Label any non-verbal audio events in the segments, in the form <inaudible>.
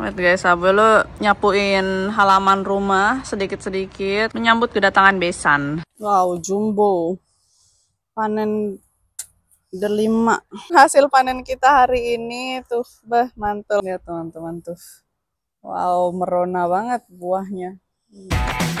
Lihat guys, sabu lo nyapuin halaman rumah sedikit-sedikit menyambut kedatangan besan. Wow, jumbo. Panen delima. Hasil panen kita hari ini tuh, bah mantul. ya teman-teman tuh. Wow, merona banget buahnya. Hmm.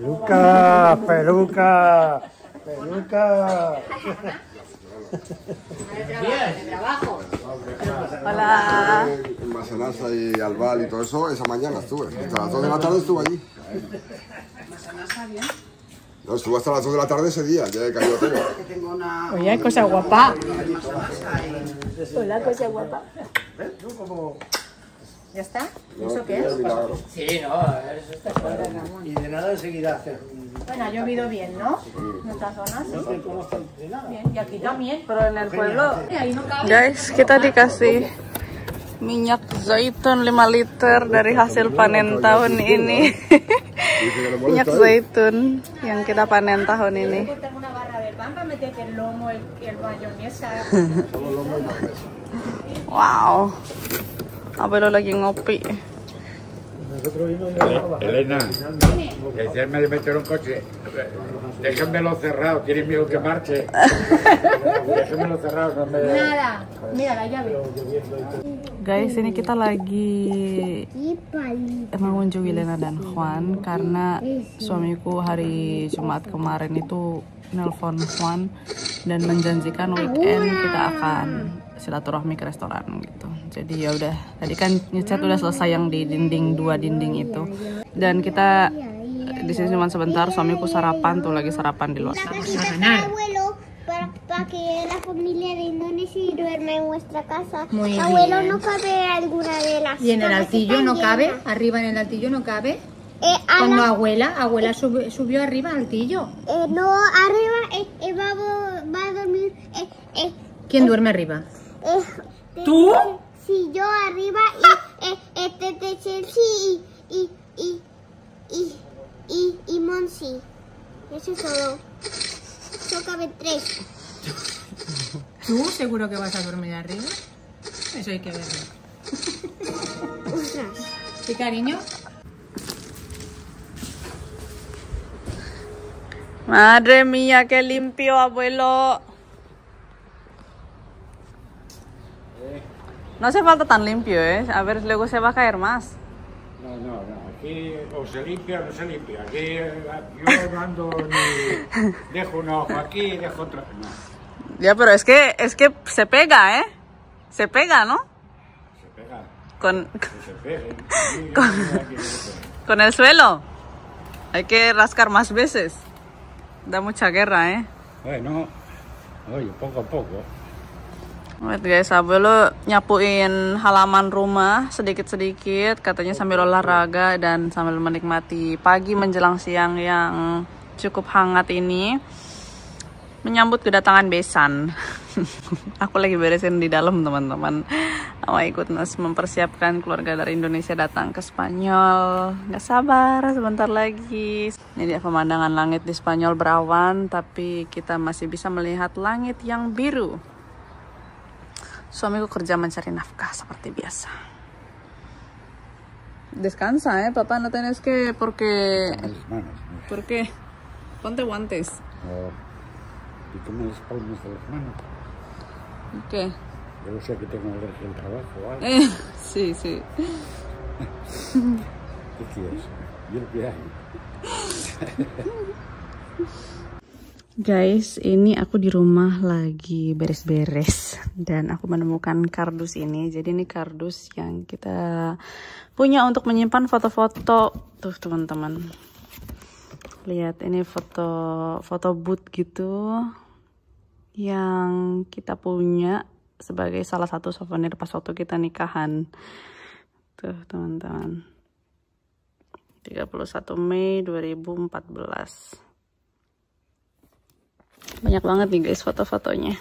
Peluca, peluca, peluca. Hola. En Mazanaza y Albal y todo eso, esa mañana estuve. Hasta las 2 de la tarde estuve allí. Mazanaza bien? No, estuve hasta las 2 de la tarde ese día, ya he caído todo. Oye, cosa guapa. Hola, cosa guapa. ¿Ves? Tú como... ¿Ya está? No, ¿Eso qué ya es? Sí, no, eso está claro. Y de nada enseguida hacer. Bueno, ha llovido bien, ¿no? En esta zona, sí. Bien, y aquí también, pero en el pueblo. Ahí no cabe. Guys, kita dikasih minyak zaitun 5 liter dari hasil panen tahun ini minyak zaitun yang kita panen tahun ini wow apa lo lagi ngopi. Elena, que si me metieron coche, déjenmelo cerrado, tiene miedo que marche. déjenmelo cerrado, no me... Nada, mira la llave. Guys, ini kita lagi mengunjungi Lena dan Juan karena suamiku hari Jumat kemarin itu nelpon Swan dan menjanjikan weekend kita akan silaturahmi ke restoran gitu. Jadi ya udah tadi kan nyecat udah selesai yang di dinding dua dinding itu dan kita di sini cuma sebentar suamiku sarapan tuh lagi sarapan di luar. Nah, para que la familia de Indonesia duerme en vuestra casa. Muy Abuelo, bien. ¿no cabe alguna de las Y en el altillo no cabe? ¿Arriba en el altillo no cabe? Eh, Cuando abuela, abuela eh, subió arriba al eh, no, arriba eh, va, va, a dormir. ¿Quién duerme arriba? ¿Tú? Sí, yo arriba y ¡Ah! este de sí, y, y, y, y, y, Monsi. Eso es todo. Yo cabe tres. ¿Tú seguro que vas a dormir arriba? Eso hay que verlo. ¿Qué cariño? Madre mía, qué limpio, abuelo. No hace falta tan limpio, ¿eh? A ver, luego se va a caer más. No, no, no. Aquí o se limpia o no se limpia. Aquí eh, yo no ando ni... Dejo un ojo aquí y dejo otro. Ya, pero es que, es que se pega, ¿eh? Se pega, ¿no? Se pega. Con... <laughs> Con... Con el suelo. Hay que rascar más veces. Da mucha guerra, ¿eh? Bueno, oye, poco a poco. Alright guys, abuelo nyapuin halaman rumah sedikit-sedikit, katanya sambil olahraga dan sambil menikmati pagi menjelang siang yang cukup hangat ini menyambut kedatangan besan. <laughs> aku lagi beresin di dalam teman-teman oh my goodness mempersiapkan keluarga dari Indonesia datang ke Spanyol Gak sabar sebentar lagi ini dia pemandangan langit di Spanyol berawan tapi kita masih bisa melihat langit yang biru suamiku kerja mencari nafkah seperti biasa descansa eh papá no tienes que porque porque ponte guantes oh. y las palmas de las manos ¿Qué? Yo no sé que tengo hacer el trabajo ¿vale? Eh, sí, sí. ¿Qué quieres? Yo lo que Guys, ini aku di rumah lagi beres-beres dan aku menemukan kardus ini. Jadi ini kardus yang kita punya untuk menyimpan foto-foto. Tuh teman-teman, lihat ini foto foto boot gitu yang kita punya sebagai salah satu souvenir pas waktu kita nikahan tuh teman-teman 31 Mei 2014 banyak banget nih guys foto-fotonya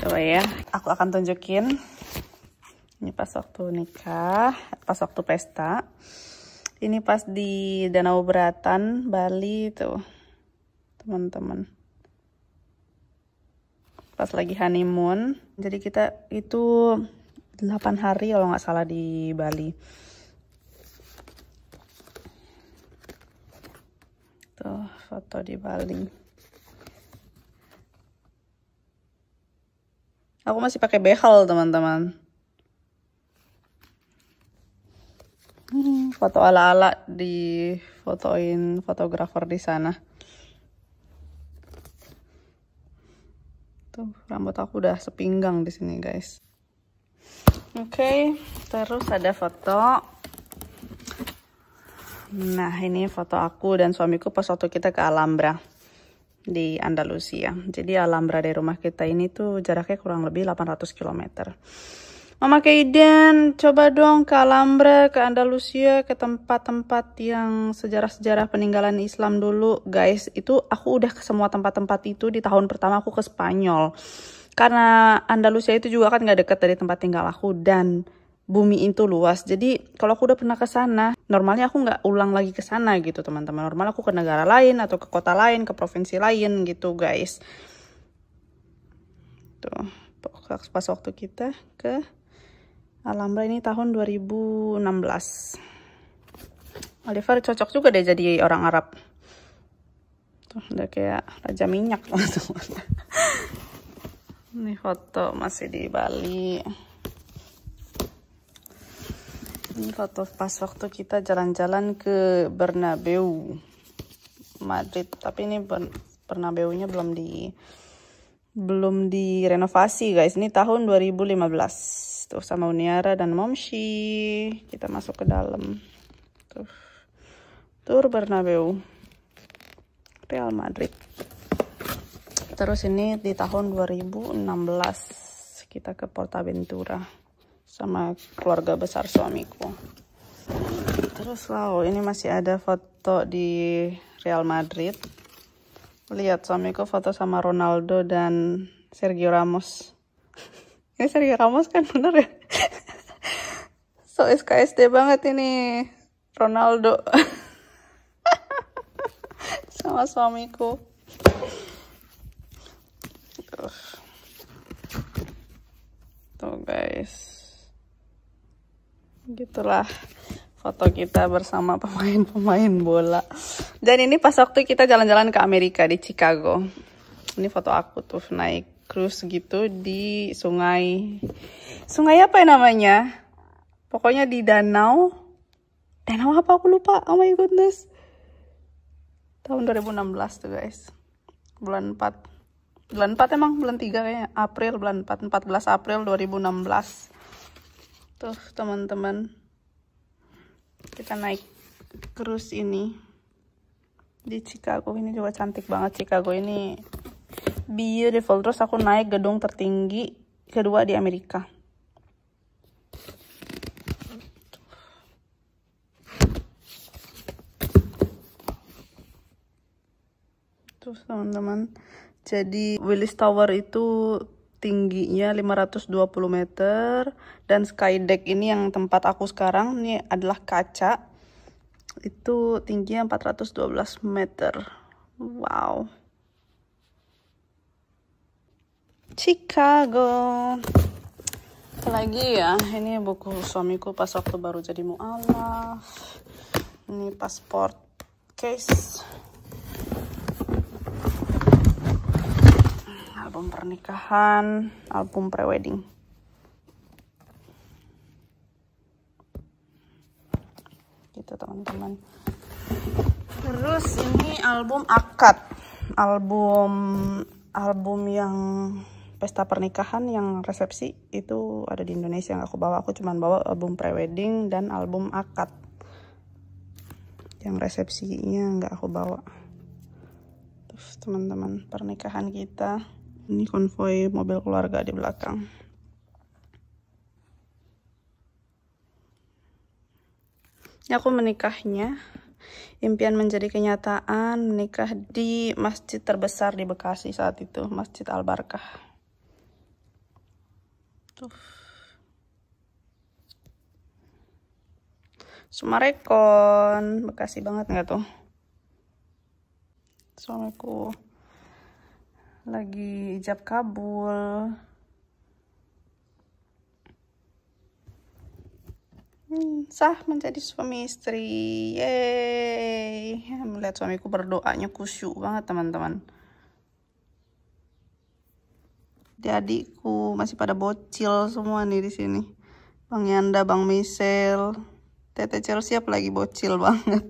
coba ya aku akan tunjukin ini pas waktu nikah pas waktu pesta ini pas di Danau Beratan Bali tuh teman-teman pas lagi honeymoon jadi kita itu 8 hari kalau nggak salah di Bali tuh foto di Bali aku masih pakai behel teman-teman hmm, foto ala-ala di fotoin fotografer di sana Tuh, gitu. rambut aku udah sepinggang di sini, guys. Oke, okay, terus ada foto. Nah, ini foto aku dan suamiku pas waktu kita ke Alhambra di Andalusia. Jadi Alhambra dari rumah kita ini tuh jaraknya kurang lebih 800 km. Mama Kaiden, coba dong ke Alhambra, ke Andalusia, ke tempat-tempat yang sejarah-sejarah peninggalan Islam dulu. Guys, itu aku udah ke semua tempat-tempat itu di tahun pertama aku ke Spanyol. Karena Andalusia itu juga kan gak deket dari tempat tinggal aku dan bumi itu luas. Jadi kalau aku udah pernah ke sana, normalnya aku nggak ulang lagi ke sana gitu teman-teman. Normal aku ke negara lain atau ke kota lain, ke provinsi lain gitu guys. Tuh, pas waktu kita ke Alhambra ini tahun 2016 Oliver cocok juga deh jadi orang Arab tuh udah kayak raja minyak langsung. ini foto masih di Bali ini foto pas waktu kita jalan-jalan ke Bernabeu Madrid tapi ini Bernabeu nya belum di belum direnovasi guys ini tahun 2015 tuh sama Uniara dan Momshi kita masuk ke dalam tuh Tur Bernabeu Real Madrid terus ini di tahun 2016 kita ke Porta Ventura sama keluarga besar suamiku terus wow ini masih ada foto di Real Madrid lihat suamiku foto sama Ronaldo dan Sergio Ramos ini Sergio Ramos kan bener ya <laughs> so SKSD banget ini Ronaldo <laughs> sama suamiku tuh, tuh guys gitulah foto kita bersama pemain-pemain bola dan ini pas waktu kita jalan-jalan ke Amerika di Chicago ini foto aku tuh naik cruise gitu di sungai. Sungai apa ya namanya? Pokoknya di danau. Danau apa aku lupa. Oh my goodness. Tahun 2016 tuh guys. Bulan 4. Bulan 4 emang bulan 3 kayaknya. April bulan 4. 14 April 2016. Tuh teman-teman. Kita naik cruise ini di Chicago ini juga cantik banget Chicago ini beautiful terus aku naik gedung tertinggi kedua di Amerika terus teman-teman jadi Willis Tower itu tingginya 520 meter dan skydeck ini yang tempat aku sekarang ini adalah kaca itu tingginya 412 meter wow Chicago lagi ya ini buku suamiku pas waktu baru jadi mualaf ini paspor case album pernikahan album prewedding gitu teman-teman terus ini album akad album album yang pesta pernikahan yang resepsi itu ada di Indonesia yang aku bawa. Aku cuman bawa album prewedding dan album akad. Yang resepsinya nggak aku bawa. Terus teman-teman pernikahan kita. Ini konvoy mobil keluarga di belakang. Ini aku menikahnya. Impian menjadi kenyataan menikah di masjid terbesar di Bekasi saat itu, Masjid Al-Barkah tuh gitu. Sumarekon Bekasi banget nggak tuh suamiku lagi ijab kabul hmm, sah menjadi suami istri. yay Melihat suamiku berdoanya kusyuk banget, teman-teman adikku masih pada bocil semua nih di sini Bang Yanda Bang Michel Tete Chelsea lagi bocil banget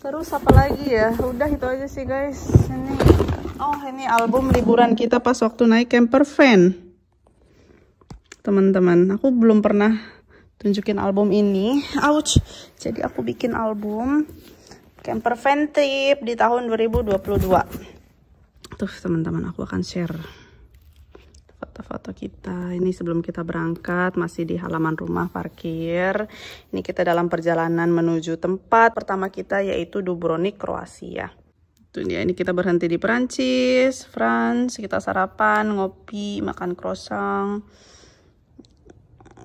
terus apa lagi ya udah itu aja sih guys ini oh ini album liburan kita pas waktu naik camper van teman-teman aku belum pernah tunjukin album ini ouch jadi aku bikin album camper trip di tahun 2022 tuh teman-teman aku akan share foto-foto kita ini sebelum kita berangkat masih di halaman rumah parkir ini kita dalam perjalanan menuju tempat pertama kita yaitu Dubrovnik Kroasia Tuh ya, ini kita berhenti di Perancis France kita sarapan ngopi makan croissant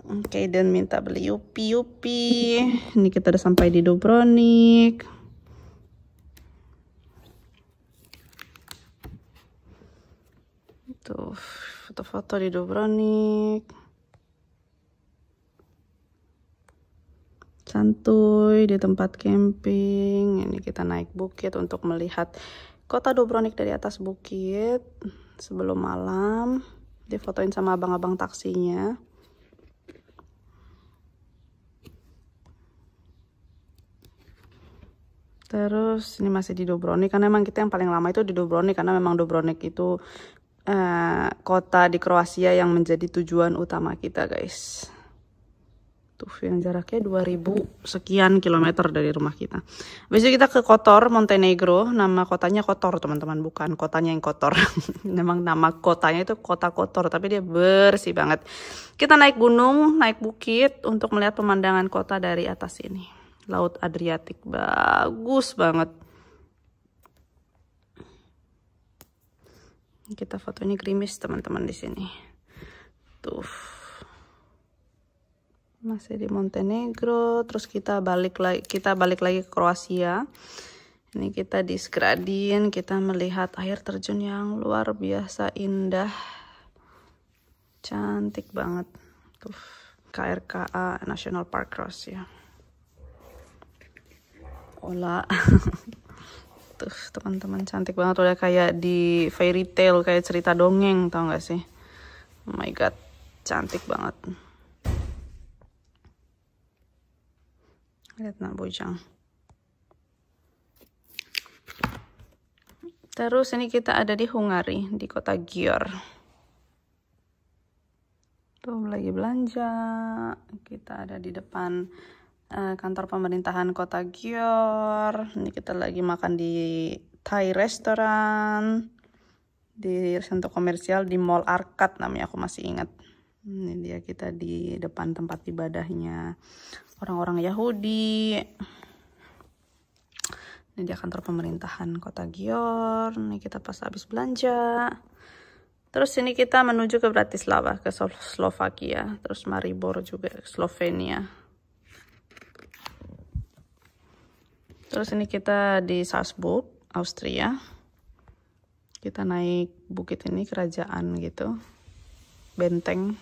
Oke, okay, dan minta beli yupi-yupi. Ini kita udah sampai di Dubrovnik. tuh foto-foto di Dubrovnik santuy di tempat camping ini kita naik bukit untuk melihat kota Dubrovnik dari atas bukit sebelum malam difotoin sama abang-abang taksinya Terus ini masih di Dubrovnik karena memang kita yang paling lama itu di Dubrovnik karena memang Dubrovnik itu uh, kota di Kroasia yang menjadi tujuan utama kita guys tuh yang jaraknya 2000 sekian kilometer dari rumah kita Besok kita ke Kotor Montenegro nama kotanya Kotor teman-teman bukan kotanya yang kotor <laughs> memang nama kotanya itu kota Kotor tapi dia bersih banget kita naik gunung naik bukit untuk melihat pemandangan kota dari atas ini Laut Adriatik bagus banget kita fotonya krimis teman-teman di sini tuh masih di Montenegro terus kita balik lagi kita balik lagi ke Kroasia ini kita di Skradin kita melihat air terjun yang luar biasa indah cantik banget tuh KRKA National Park Kroasia. ya Ola <laughs> Tuh, teman-teman cantik banget udah kayak di fairy tale, kayak cerita dongeng, tau gak sih? Oh my god, cantik banget. Lihat nak bujang. Terus ini kita ada di Hungari, di kota Gior. Tuh lagi belanja. Kita ada di depan Eh, kantor pemerintahan kota Gyor. Ini kita lagi makan di Thai restaurant di sentuh komersial di Mall Arkat namanya aku masih ingat. Ini dia kita di depan tempat ibadahnya orang-orang Yahudi. Ini dia kantor pemerintahan kota Gyor. Ini kita pas habis belanja. Terus ini kita menuju ke Bratislava, ke Slovakia. Terus Maribor juga, Slovenia. Terus ini kita di Salzburg, Austria. Kita naik bukit ini kerajaan gitu. Benteng.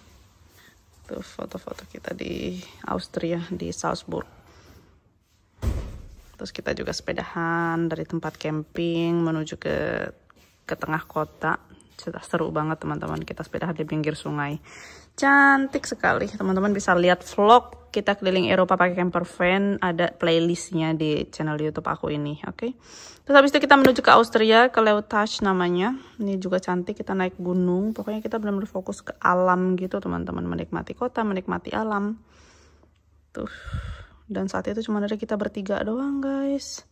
Tuh foto-foto kita di Austria di Salzburg. Terus kita juga sepedahan dari tempat camping menuju ke ke tengah kota. Seru banget teman-teman kita sepedahan di pinggir sungai. Cantik sekali. Teman-teman bisa lihat vlog kita keliling Eropa pakai camper van. Ada playlistnya di channel YouTube aku ini. Oke. Okay? Terus habis itu kita menuju ke Austria, ke Leutach namanya. Ini juga cantik. Kita naik gunung. Pokoknya kita benar-benar fokus ke alam gitu teman-teman. Menikmati kota, menikmati alam. Tuh. Dan saat itu cuma ada kita bertiga doang guys.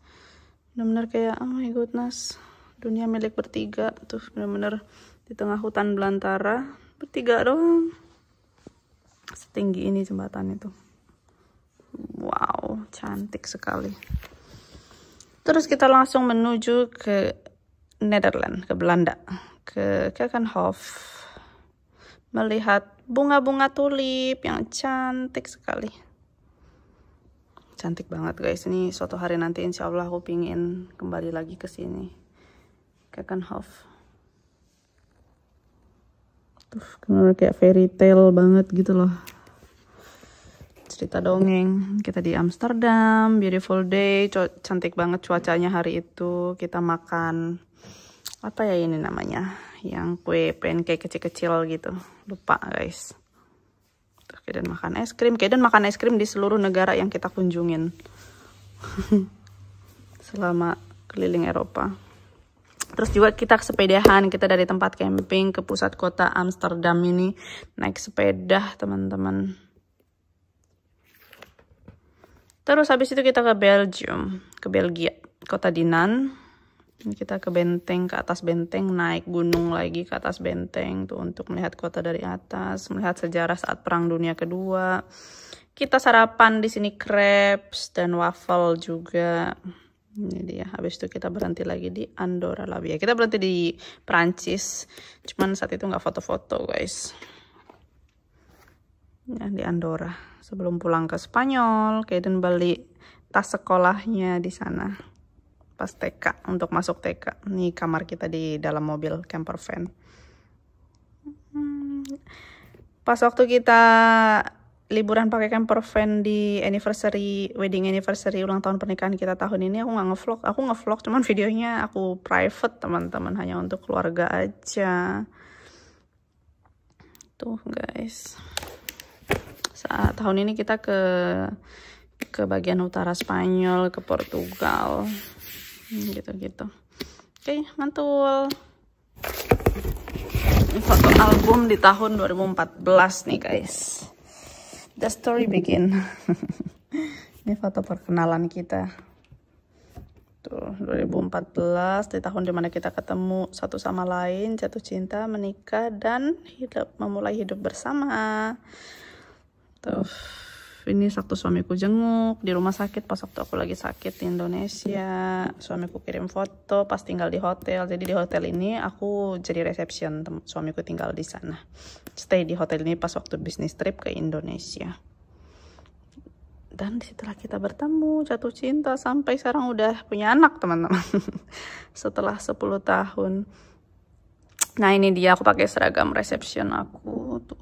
Benar-benar kayak oh my goodness dunia milik bertiga tuh benar-benar di tengah hutan belantara bertiga doang setinggi ini jembatan itu wow cantik sekali terus kita langsung menuju ke Netherlands ke Belanda ke Kerkenhof melihat bunga-bunga tulip yang cantik sekali cantik banget guys ini suatu hari nanti Insyaallah Allah aku pingin kembali lagi ke sini Kakenhof tuh bener kayak fairy tale banget gitu loh cerita dongeng kita di Amsterdam beautiful day cantik banget cuacanya hari itu kita makan apa ya ini namanya yang kue pancake kecil-kecil gitu lupa guys terus dan makan es krim kayak dan makan es krim di seluruh negara yang kita kunjungin <laughs> selama keliling Eropa Terus juga kita sepedahan, kita dari tempat camping ke pusat kota Amsterdam ini naik sepeda teman-teman. Terus habis itu kita ke Belgium, ke Belgia, kota Dinan. kita ke benteng, ke atas benteng, naik gunung lagi ke atas benteng tuh untuk melihat kota dari atas, melihat sejarah saat Perang Dunia Kedua. Kita sarapan di sini crepes dan waffle juga ini dia ya, habis itu kita berhenti lagi di Andorra la Via kita berhenti di Prancis cuman saat itu nggak foto-foto guys ya di Andorra sebelum pulang ke Spanyol Kaden beli tas sekolahnya di sana pas TK untuk masuk TK ini kamar kita di dalam mobil camper van hmm. pas waktu kita liburan pakai camper van di anniversary wedding anniversary ulang tahun pernikahan kita tahun ini aku nggak ngevlog aku ngevlog cuman videonya aku private teman-teman hanya untuk keluarga aja tuh guys saat tahun ini kita ke ke bagian utara Spanyol ke Portugal hmm, gitu-gitu oke mantul ini foto album di tahun 2014 nih guys the story begin <laughs> ini foto perkenalan kita tuh 2014 di tahun dimana kita ketemu satu sama lain jatuh cinta menikah dan hidup memulai hidup bersama tuh ini satu suamiku jenguk di rumah sakit pas waktu aku lagi sakit di Indonesia suamiku kirim foto pas tinggal di hotel jadi di hotel ini aku jadi reception suamiku tinggal di sana stay di hotel ini pas waktu bisnis trip ke Indonesia dan disitulah kita bertemu jatuh cinta sampai sekarang udah punya anak teman-teman <laughs> setelah 10 tahun nah ini dia aku pakai seragam reception aku tuh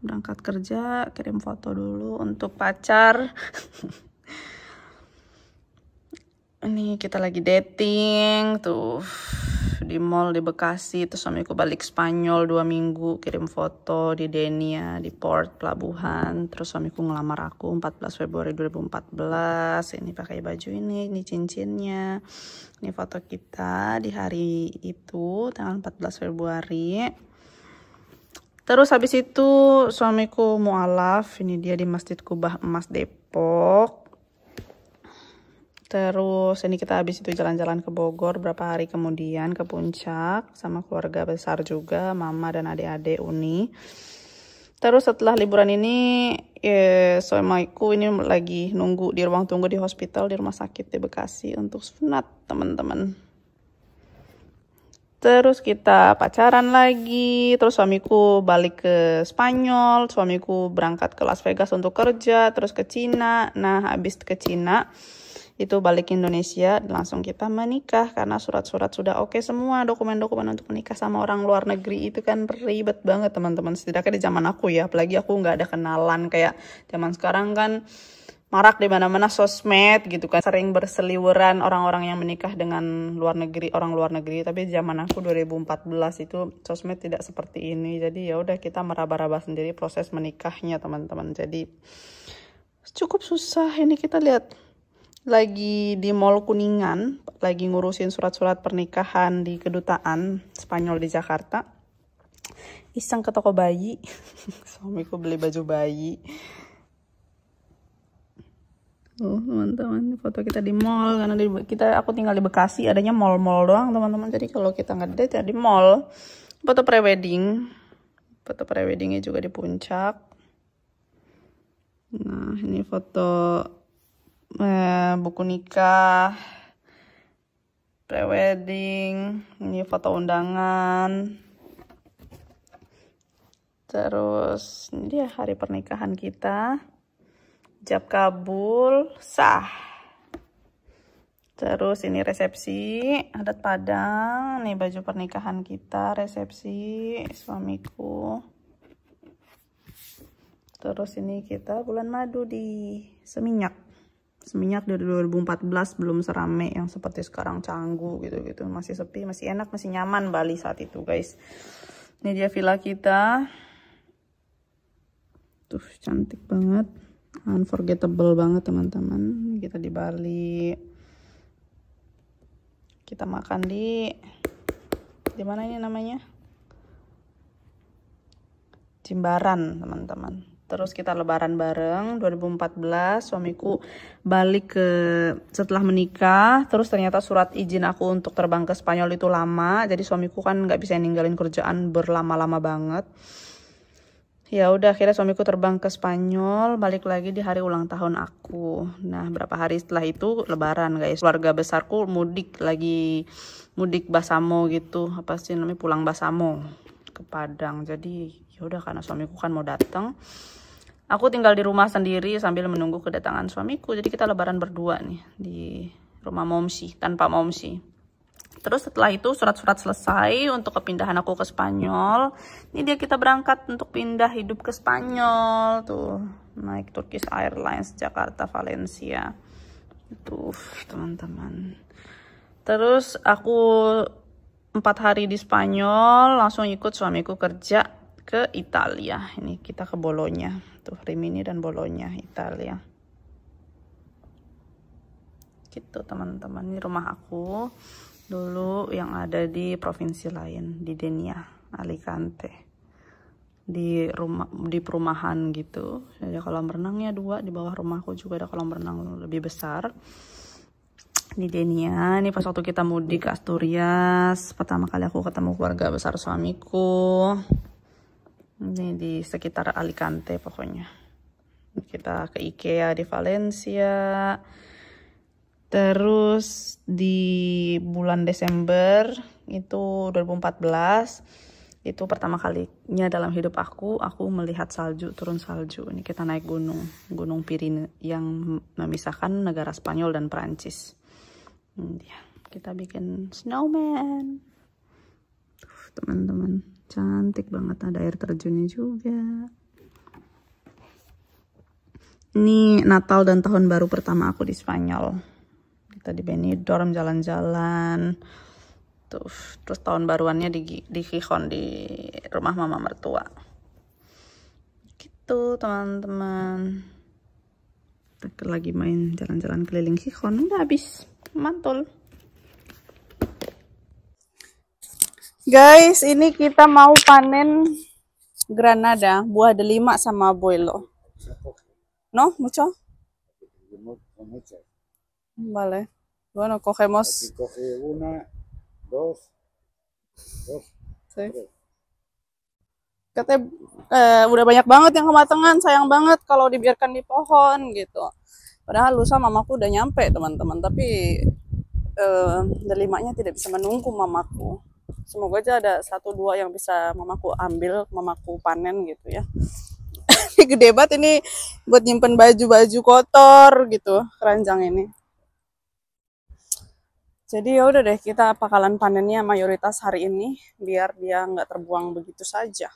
berangkat kerja kirim foto dulu untuk pacar <laughs> ini kita lagi dating tuh di mall di Bekasi terus suamiku balik Spanyol dua minggu kirim foto di Denia di port pelabuhan terus suamiku ngelamar aku 14 Februari 2014 ini pakai baju ini ini cincinnya ini foto kita di hari itu tanggal 14 Februari Terus habis itu suamiku mualaf, ini dia di Masjid Kubah Emas Depok. Terus ini kita habis itu jalan-jalan ke Bogor berapa hari kemudian ke puncak sama keluarga besar juga, mama dan adik-adik Uni. Terus setelah liburan ini ya, suamiku ini lagi nunggu di ruang tunggu di hospital di rumah sakit di Bekasi untuk sunat teman-teman. Terus kita pacaran lagi, terus suamiku balik ke Spanyol, suamiku berangkat ke Las Vegas untuk kerja, terus ke Cina. Nah, habis ke Cina itu balik ke Indonesia, langsung kita menikah karena surat-surat sudah oke okay semua, dokumen-dokumen untuk menikah sama orang luar negeri itu kan ribet banget teman-teman. Setidaknya di zaman aku ya, apalagi aku nggak ada kenalan kayak zaman sekarang kan marak di mana-mana sosmed gitu kan sering berseliweran orang-orang yang menikah dengan luar negeri orang luar negeri tapi zaman aku 2014 itu sosmed tidak seperti ini jadi ya udah kita meraba-raba sendiri proses menikahnya teman-teman jadi cukup susah ini kita lihat lagi di Mall Kuningan lagi ngurusin surat-surat pernikahan di kedutaan Spanyol di Jakarta iseng ke toko bayi <laughs> suamiku beli baju bayi Tuh, teman-teman, foto kita di mall karena di, kita aku tinggal di Bekasi, adanya mall-mall doang, teman-teman. Jadi kalau kita nggak ada ya di mall. Foto prewedding. Foto preweddingnya juga di puncak. Nah, ini foto eh, buku nikah. Prewedding, ini foto undangan. Terus ini dia hari pernikahan kita. Jab kabul sah. Terus ini resepsi adat Padang. Nih baju pernikahan kita resepsi suamiku. Terus ini kita bulan madu di Seminyak. Seminyak dari 2014 belum serame yang seperti sekarang canggu gitu-gitu. Masih sepi, masih enak, masih nyaman Bali saat itu guys. Ini dia villa kita. Tuh cantik banget unforgettable banget teman-teman kita di Bali kita makan di di mana ini namanya Jimbaran teman-teman terus kita lebaran bareng 2014 suamiku balik ke setelah menikah terus ternyata surat izin aku untuk terbang ke Spanyol itu lama jadi suamiku kan nggak bisa ninggalin kerjaan berlama-lama banget ya udah akhirnya suamiku terbang ke Spanyol balik lagi di hari ulang tahun aku nah berapa hari setelah itu lebaran guys keluarga besarku mudik lagi mudik basamo gitu apa sih namanya pulang basamo ke Padang jadi ya udah karena suamiku kan mau datang aku tinggal di rumah sendiri sambil menunggu kedatangan suamiku jadi kita lebaran berdua nih di rumah momsi tanpa momsi Terus setelah itu surat-surat selesai untuk kepindahan aku ke Spanyol. Ini dia kita berangkat untuk pindah hidup ke Spanyol tuh. Naik Turkish Airlines Jakarta Valencia. Tuh, teman-teman. Terus aku empat hari di Spanyol, langsung ikut suamiku kerja ke Italia. Ini kita ke Bolonya, tuh Rimini dan Bolonya, Italia. Gitu teman-teman, ini rumah aku dulu yang ada di provinsi lain di Denia Alicante di rumah di perumahan gitu ada kolam renangnya dua di bawah rumahku juga ada kolam renang lebih besar di Denia ini pas waktu kita mudik Asturias pertama kali aku ketemu keluarga besar suamiku ini di sekitar Alicante pokoknya kita ke Ikea di Valencia Terus di bulan Desember itu 2014 itu pertama kalinya dalam hidup aku aku melihat salju turun salju ini kita naik gunung gunung Pirine yang memisahkan negara Spanyol dan Perancis hmm, ya, kita bikin snowman teman-teman cantik banget ada air terjunnya juga ini Natal dan tahun baru pertama aku di Spanyol kita di Benidorm jalan-jalan tuh terus tahun baruannya di di Gihon di rumah mama mertua gitu teman-teman kita lagi main jalan-jalan keliling Gihon udah habis mantul guys ini kita mau panen granada buah delima sama boilo no mucho Vale. Bueno, cogemos. Aquí coge una, dos, dos. Sí. Tres. Katanya eh, udah banyak banget yang kematangan, sayang banget kalau dibiarkan di pohon gitu. Padahal lusa mamaku udah nyampe teman-teman, tapi eh, delimanya tidak bisa menunggu mamaku. Semoga aja ada satu dua yang bisa mamaku ambil, mamaku panen gitu ya. <laughs> ini gede banget ini buat nyimpen baju-baju kotor gitu keranjang ini. Jadi ya udah deh kita bakalan panennya mayoritas hari ini biar dia nggak terbuang begitu saja.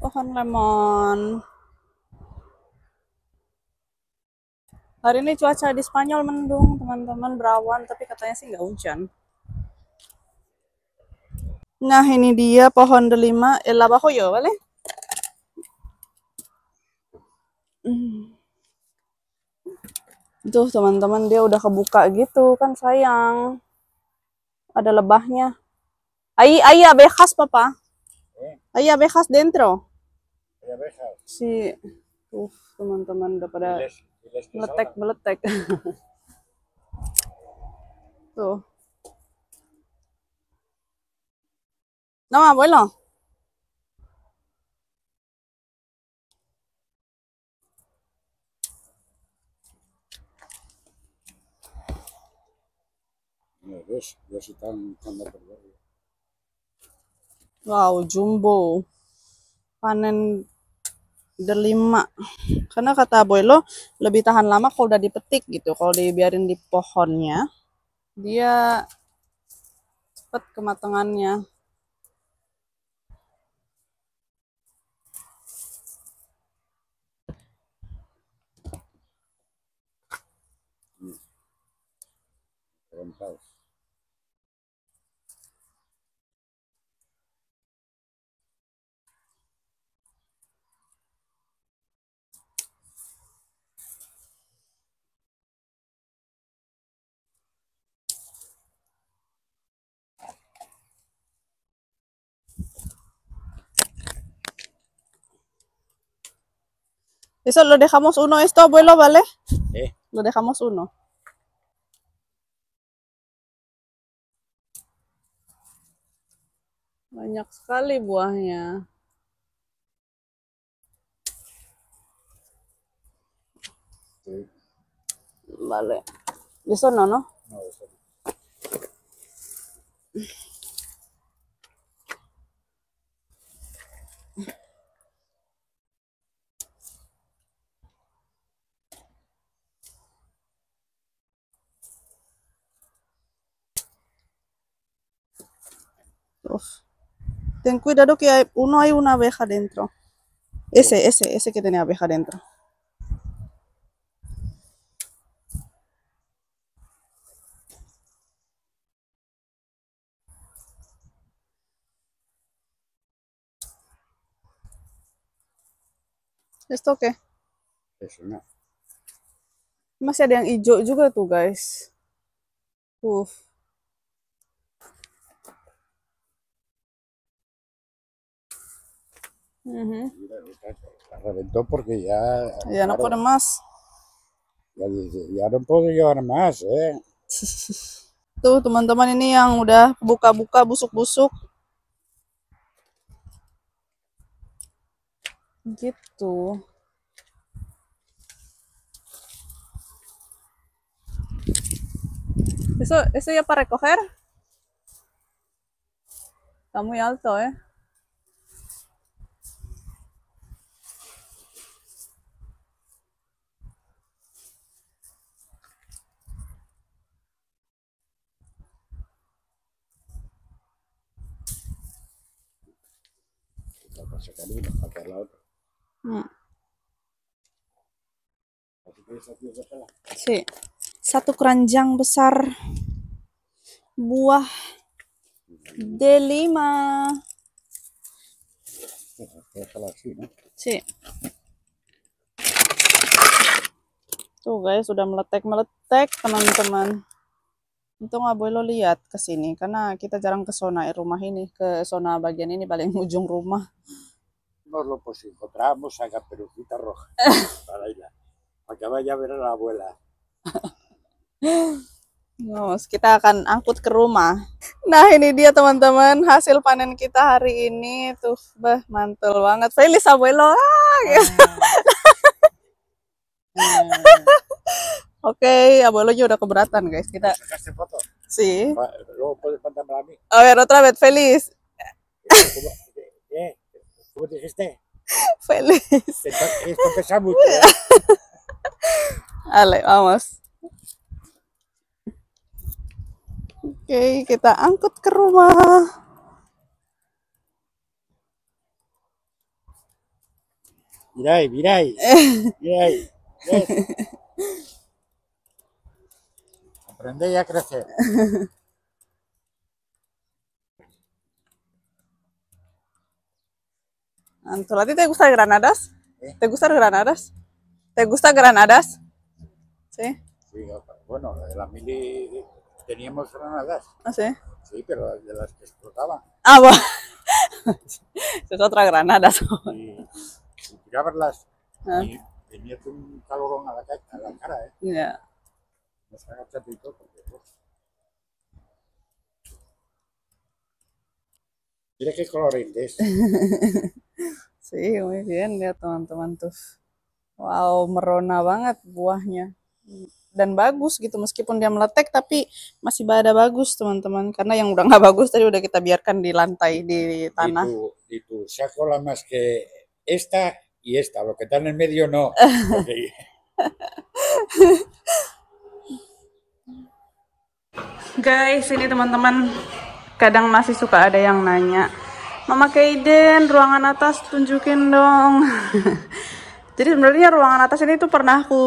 pohon lemon. Hari ini cuaca di Spanyol mendung, teman-teman berawan, tapi katanya sih nggak hujan. Nah, ini dia pohon delima. El eh, abajo yo, ¿vale? Tuh, teman-teman, dia udah kebuka gitu. Kan sayang. Ada lebahnya. Ahí, ahí abejas, papá. Eh. Ahí abejas dentro. Hay abejas. Sí. Uf, uh, teman-teman, udah pada meletek-meletek. <laughs> Tuh. No, abuelo. Nervoso, si están Wow, jumbo. Panen delima. Karena kata lo lebih tahan lama kalau udah dipetik gitu. Kalau dibiarin di pohonnya, dia cepet kematangannya. Eso lo dejamos uno esto, abuelo, ¿vale? Sí. Lo dejamos uno. Banyak sekali buahnya. Vale. Di nono no? Oh, no, Ten cuidado que uno hay una abeja dentro. Ese, ese, ese que tenía abeja dentro. ¿Esto qué? Eso no. y yo, yo creo que tú, guys. Uf. Uh -huh. La reventó porque ya... Ya no pone más. Ya, ya no puedo llevar más, eh. <laughs> Tuh teman-teman ini yang udah buka-buka busuk-busuk. Gitu. Eso, eso ya para recoger. Está muy alto, eh. masuk sekali pakai laut hmm. Satu keranjang besar buah D5. Si. Tuh guys, sudah meletek-meletek teman-teman. Untung boleh lo lihat ke sini karena kita jarang ke zona rumah ini, ke zona bagian ini paling ujung rumah nos lo pues, encontramos a Caperucita Roja <laughs> para ella, para que vaya a ver a la abuela. Nos, kita akan angkut ke rumah. Nah ini dia teman-teman hasil panen kita hari ini tuh bah mantul banget. Feliz abuelo. Ah, gitu. <laughs> Oke, okay, juga udah keberatan guys. Kita kasih foto. Sí. Luego otra vez, feliz. Eh, ¿Cómo te dijiste? Feliz. Esto pesa mucho. Vale, vamos. Oke, okay, kita angkut ke rumah. Mirai, <laughs> mirai. Mirai. Aprende ya a crecer. <laughs> Antonio, te gustan ¿Eh? granadas? ¿Te gustan granadas? ¿Te gustan granadas? Sí. Sí, bueno, de la mili teníamos granadas. ¿Ah, sí? Sí, pero de las que explotaban. Ah, bueno. <laughs> es otra granada. Y, ah. y tirabas Y tenías un calorón a la, cara, ¿eh? Ya. Nos porque... Pues, Jadi kayak colorido sí, Sih, bien ya teman-teman tuh. Wow, merona banget buahnya. Dan bagus gitu, meskipun dia meletek tapi masih ada bagus teman-teman. Karena yang udah nggak bagus tadi udah kita biarkan di lantai, di tanah. Itu, itu. Sacola mas que esta y esta, lo que está en el medio no. <laughs> Guys, ini teman-teman kadang masih suka ada yang nanya Mama Kaiden ruangan atas tunjukin dong <laughs> jadi sebenarnya ruangan atas ini tuh pernah aku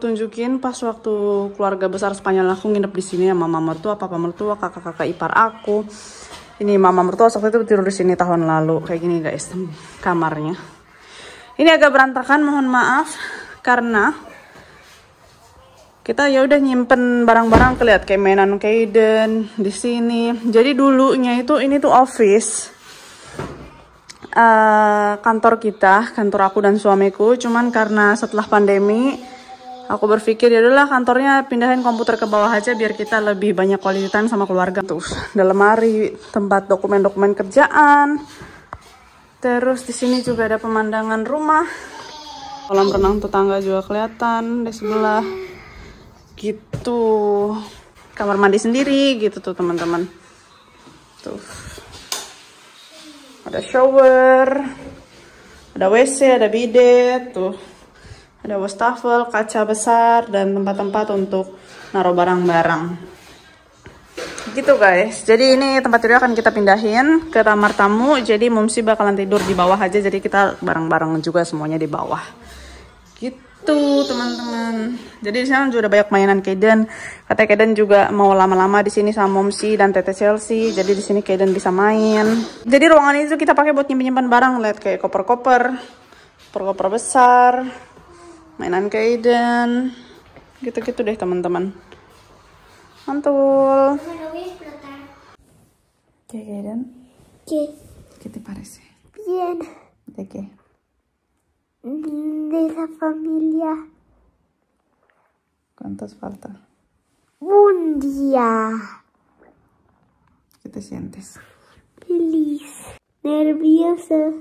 tunjukin pas waktu keluarga besar Spanyol aku nginep di sini sama mama mertua papa mertua kakak-kakak ipar aku ini mama mertua waktu itu tidur di sini tahun lalu kayak gini guys kamarnya ini agak berantakan mohon maaf karena kita ya udah nyimpen barang-barang keliat kayak mainan Kaiden di sini. Jadi dulunya itu ini tuh office uh, kantor kita, kantor aku dan suamiku. Cuman karena setelah pandemi aku berpikir ya udahlah kantornya pindahin komputer ke bawah aja biar kita lebih banyak quality time sama keluarga. tuh dalam lemari, tempat dokumen-dokumen kerjaan. Terus di sini juga ada pemandangan rumah. Kolam renang tetangga juga kelihatan di sebelah gitu kamar mandi sendiri gitu tuh teman-teman tuh ada shower ada WC ada bidet tuh ada wastafel kaca besar dan tempat-tempat untuk naruh barang-barang gitu guys jadi ini tempat tidur akan kita pindahin ke kamar tamu jadi mumsi bakalan tidur di bawah aja jadi kita bareng-bareng juga semuanya di bawah gitu teman-teman jadi di sana juga ada banyak mainan Kaden kata Kaden juga mau lama-lama di sini sama Momsi dan Tete Chelsea jadi di sini Kaden bisa main jadi ruangan itu kita pakai buat nyimpan-nyimpan barang lihat kayak koper-koper koper-koper besar mainan Kaden gitu-gitu deh teman-teman mantul Kaden quieren? ¿Qué? Bien. de la familia. ¿Cuántas faltan? Un día. ¿Qué te sientes? Feliz, nerviosa.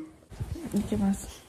¿Y qué más?